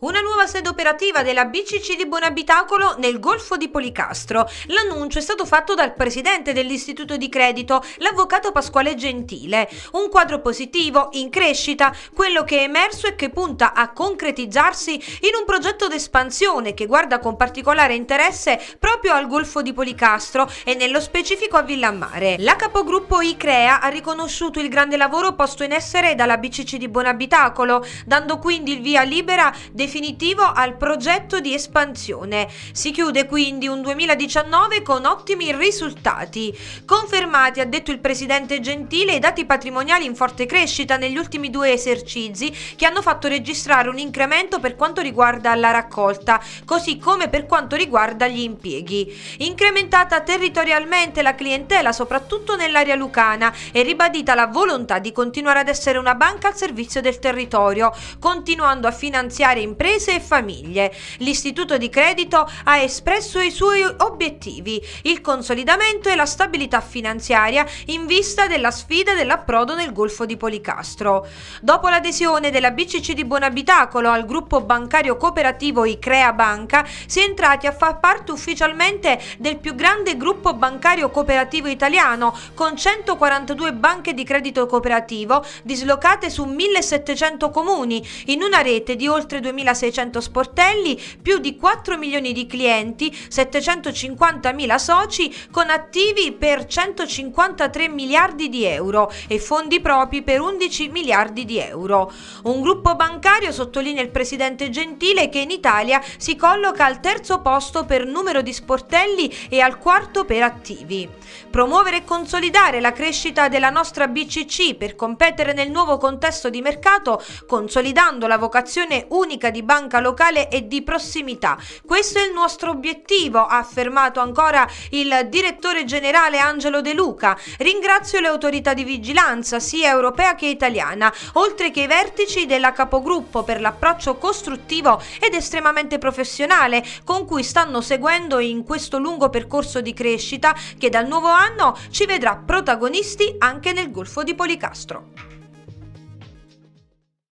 Una nuova sede operativa della BCC di Buonabitacolo nel Golfo di Policastro. L'annuncio è stato fatto dal presidente dell'istituto di credito, l'avvocato Pasquale Gentile. Un quadro positivo, in crescita, quello che è emerso e che punta a concretizzarsi in un progetto d'espansione che guarda con particolare interesse proprio al Golfo di Policastro e nello specifico a Villamare. La capogruppo ICREA ha riconosciuto il grande lavoro posto in essere dalla BCC di Buonabitacolo, dando quindi il via libera dei definitivo al progetto di espansione. Si chiude quindi un 2019 con ottimi risultati. Confermati, ha detto il presidente Gentile, i dati patrimoniali in forte crescita negli ultimi due esercizi che hanno fatto registrare un incremento per quanto riguarda la raccolta, così come per quanto riguarda gli impieghi. Incrementata territorialmente la clientela, soprattutto nell'area lucana, e ribadita la volontà di continuare ad essere una banca al servizio del territorio, continuando a finanziare in imprese e famiglie. L'istituto di credito ha espresso i suoi obiettivi, il consolidamento e la stabilità finanziaria in vista della sfida dell'approdo nel Golfo di Policastro. Dopo l'adesione della BCC di Buonabitacolo al gruppo bancario cooperativo Icrea Banca, si è entrati a far parte ufficialmente del più grande gruppo bancario cooperativo italiano con 142 banche di credito cooperativo dislocate su 1700 comuni in una rete di oltre 2000 3.600 sportelli, più di 4 milioni di clienti, 750.000 soci con attivi per 153 miliardi di euro e fondi propri per 11 miliardi di euro. Un gruppo bancario, sottolinea il presidente Gentile, che in Italia si colloca al terzo posto per numero di sportelli e al quarto per attivi. Promuovere e consolidare la crescita della nostra BCC per competere nel nuovo contesto di mercato, consolidando la vocazione unica dinamica di banca locale e di prossimità. Questo è il nostro obiettivo, ha affermato ancora il direttore generale Angelo De Luca. Ringrazio le autorità di vigilanza, sia europea che italiana, oltre che i vertici della capogruppo per l'approccio costruttivo ed estremamente professionale con cui stanno seguendo in questo lungo percorso di crescita che dal nuovo anno ci vedrà protagonisti anche nel Golfo di Policastro.